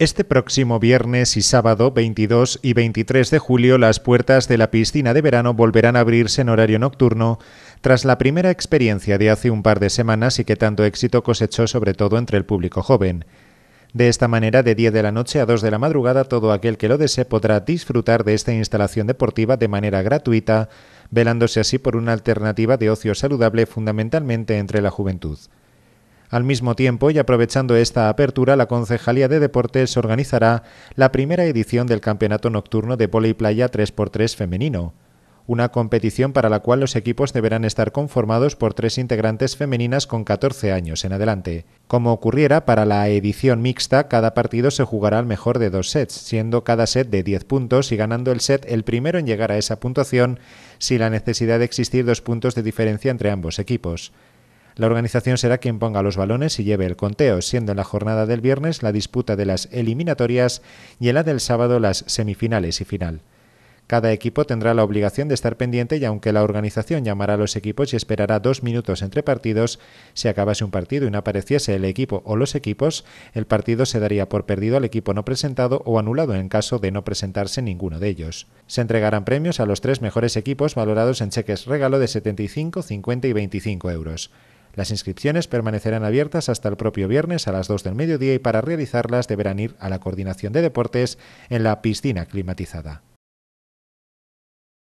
Este próximo viernes y sábado 22 y 23 de julio las puertas de la piscina de verano volverán a abrirse en horario nocturno tras la primera experiencia de hace un par de semanas y que tanto éxito cosechó sobre todo entre el público joven. De esta manera, de 10 de la noche a 2 de la madrugada, todo aquel que lo desee podrá disfrutar de esta instalación deportiva de manera gratuita, velándose así por una alternativa de ocio saludable fundamentalmente entre la juventud. Al mismo tiempo, y aprovechando esta apertura, la Concejalía de Deportes organizará la primera edición del Campeonato Nocturno de y Playa 3x3 femenino, una competición para la cual los equipos deberán estar conformados por tres integrantes femeninas con 14 años en adelante. Como ocurriera para la edición mixta, cada partido se jugará al mejor de dos sets, siendo cada set de 10 puntos y ganando el set el primero en llegar a esa puntuación si la necesidad de existir dos puntos de diferencia entre ambos equipos. La organización será quien ponga los balones y lleve el conteo, siendo en la jornada del viernes la disputa de las eliminatorias y en la del sábado las semifinales y final. Cada equipo tendrá la obligación de estar pendiente y aunque la organización llamará a los equipos y esperará dos minutos entre partidos, si acabase un partido y no apareciese el equipo o los equipos, el partido se daría por perdido al equipo no presentado o anulado en caso de no presentarse ninguno de ellos. Se entregarán premios a los tres mejores equipos valorados en cheques regalo de 75, 50 y 25 euros. Las inscripciones permanecerán abiertas hasta el propio viernes a las 2 del mediodía y para realizarlas deberán ir a la Coordinación de Deportes en la piscina climatizada.